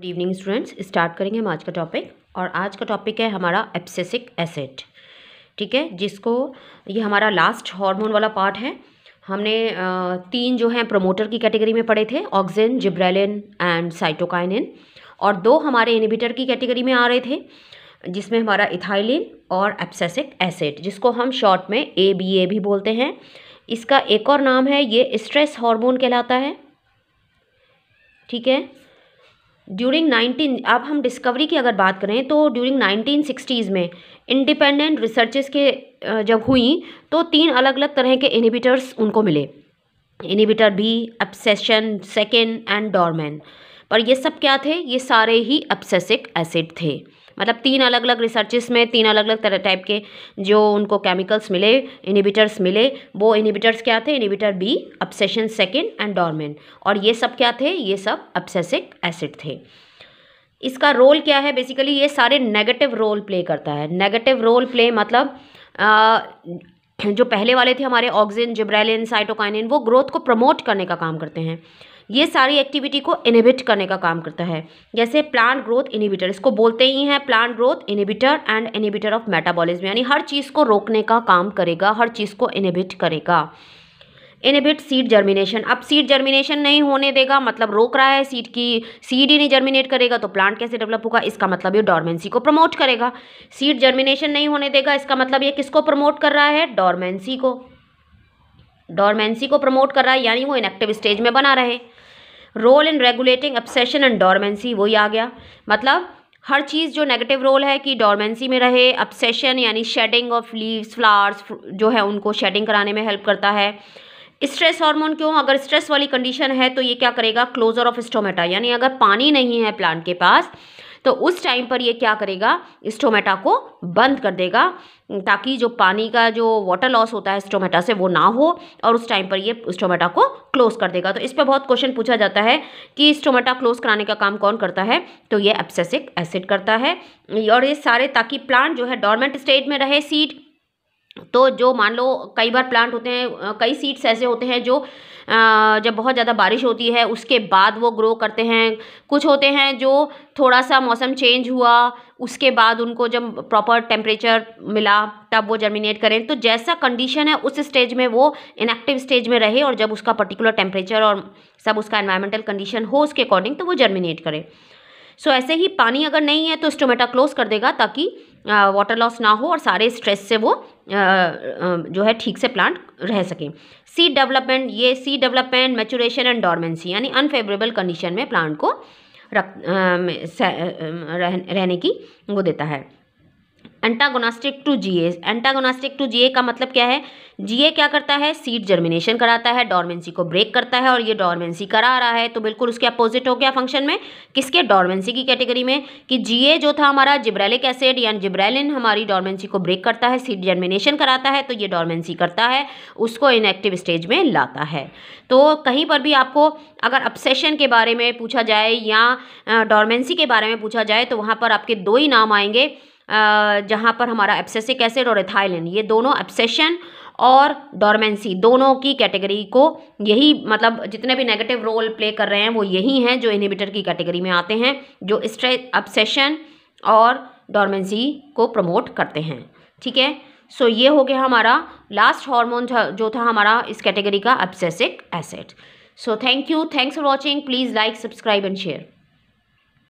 good evening students start करेंगे हम आज का टॉपिक और आज का टॉपिक है हमारा एप्सेसिक एसिड ठीक है जिसको ये हमारा लास्ट हार्मोन वाला पार्ट है हमने तीन जो हैं प्रोमोटर की कैटेगरी में पढ़े थे ऑक्सिन जिब्रेलिन एंड साइटोकाइनिन और दो हमारे इनिबिटर की कैटेगरी में आ रहे थे जिसमें हमारा इथाइलिन और एप्सेसिक एसिड जिसको हम शॉर्ट में ए बी ए भी बोलते हैं इसका एक और नाम है ये स्ट्रेस हार्मोन कहलाता है ठीक है ड्यूरिंग नाइनटीन अब हम डिस्कवरी की अगर बात करें तो ड्यूरिंग नाइनटीन सिक्सटीज़ में इंडिपेंडेंट रिसर्चेस के जब हुई तो तीन अलग अलग तरह के इनिबिटर्स उनको मिले इनिबिटर भी अपसेशन सेकेंड एंड डॉर्मैन पर ये सब क्या थे ये सारे ही अपसेसिक एसिड थे मतलब तीन अलग अलग रिसर्चेस में तीन अलग अलग तरह टाइप के जो उनको केमिकल्स मिले इनिबिटर्स मिले वो इनिबिटर्स क्या थे inhibitor B abscisin second and dormin और ये सब क्या थे ये सब अपसेसिक एसिड थे इसका रोल क्या है बेसिकली ये सारे नेगेटिव रोल प्ले करता है नेगेटिव रोल प्ले मतलब आ, जो पहले वाले थे हमारे ऑक्सीजन जिब्रेलिन साइटोकाइनिन वो ग्रोथ को प्रमोट करने का काम करते हैं ये सारी एक्टिविटी को इनिबिट करने का काम करता है जैसे प्लांट ग्रोथ इनिबिटर इसको बोलते ही हैं plant growth inhibitor and inhibitor of metabolism यानी हर चीज़ को रोकने का काम करेगा हर चीज़ को इनिबिट करेगा इनिबिट सीड जर्मिनेशन अब सीड जर्मिनेशन नहीं होने देगा मतलब रोक रहा है सीड की सीड ही नहीं जर्मिनेट करेगा तो प्लांट कैसे डेवलप होगा इसका मतलब ये डॉर्मेंसी को प्रमोट करेगा सीड जर्मिनेशन नहीं होने देगा इसका मतलब ये किसको प्रमोट कर रहा है डॉर्मेंसी को डॉर्मेंसी को प्रमोट कर रहा है यानी वो इनएक्टिव स्टेज में बना रहे role in regulating abscission and dormancy वही आ गया मतलब हर चीज़ जो नेगेटिव रोल है कि डॉर्मेंसी में रहे अपसेशन यानी शेडिंग ऑफ लीव्स फ्लावर्स जो है उनको शेडिंग कराने में हेल्प करता है स्ट्रेस हार्मोन क्यों अगर स्ट्रेस वाली कंडीशन है तो ये क्या करेगा क्लोजर ऑफ स्टोमेटा यानी अगर पानी नहीं है प्लांट के पास तो उस टाइम पर ये क्या करेगा स्टोमेटा को बंद कर देगा ताकि जो पानी का जो वाटर लॉस होता है स्टोमेटा से वो ना हो और उस टाइम पर ये स्टोमेटा को क्लोज कर देगा तो इस पर बहुत क्वेश्चन पूछा जाता है कि स्टोमेटा क्लोज कराने का काम कौन करता है तो ये एप्सेसिक एसिड करता है और ये सारे ताकि प्लांट जो है डॉर्मेंट स्टेट में रहे सीड तो जो मान लो कई बार प्लांट होते हैं कई सीड्स ऐसे होते हैं जो जब बहुत ज़्यादा बारिश होती है उसके बाद वो ग्रो करते हैं कुछ होते हैं जो थोड़ा सा मौसम चेंज हुआ उसके बाद उनको जब प्रॉपर टेम्परेचर मिला तब वो जर्मिनेट करें तो जैसा कंडीशन है उस स्टेज में वो इनएक्टिव स्टेज में रहे और जब उसका पर्टिकुलर टेम्परेचर और सब उसका इन्वायरमेंटल कंडीशन हो उसके अकॉर्डिंग तो वो जर्मिनेट करें सो so, ऐसे ही पानी अगर नहीं है तो स्टोमेटा क्लोज कर देगा ताकि वाटर लॉस ना हो और सारे स्ट्रेस से वो जो है ठीक से प्लांट रह सकें सीड डेवलपमेंट ये seed development maturation and dormancy यानी अनफेवरेबल कंडीशन में प्लांट को रख रहने की वो देता है antagonistic to GA antagonistic to GA का मतलब क्या है जीए क्या करता है सीड जर्मिनेशन कराता है डॉर्मेंसी को ब्रेक करता है और ये डॉर्मेंसी करा रहा है तो बिल्कुल उसके अपोजिट हो गया फंक्शन में किसके डॉर्मेंसी की कैटेगरी में कि जीए जो था हमारा जिब्रेलिक एसिड या जिब्रेलिन हमारी डॉर्मेंसी को ब्रेक करता है सीड जर्मिनेशन कराता है तो ये डॉर्मेंसी करता है उसको इनएक्टिव स्टेज में लाता है तो कहीं पर भी आपको अगर अपसेशन के बारे में पूछा जाए या डॉर्मेंसी के बारे में पूछा जाए तो वहाँ पर आपके दो ही नाम आएंगे जहाँ पर हमारा एप्सेसिक एसिड और एथाइलिन ये दोनों एप्सेशन और डॉर्मेंसी दोनों की कैटेगरी को यही मतलब जितने भी नेगेटिव रोल प्ले कर रहे हैं वो यही हैं जो इनहिबिटर की कैटेगरी में आते हैं जो स्ट्रे अपसेशन और डॉर्मेंसी को प्रमोट करते हैं ठीक है सो ये हो गया हमारा लास्ट हार्मोन जो था हमारा इस कैटेगरी का abscisic acid so thank you thanks for watching please like subscribe and share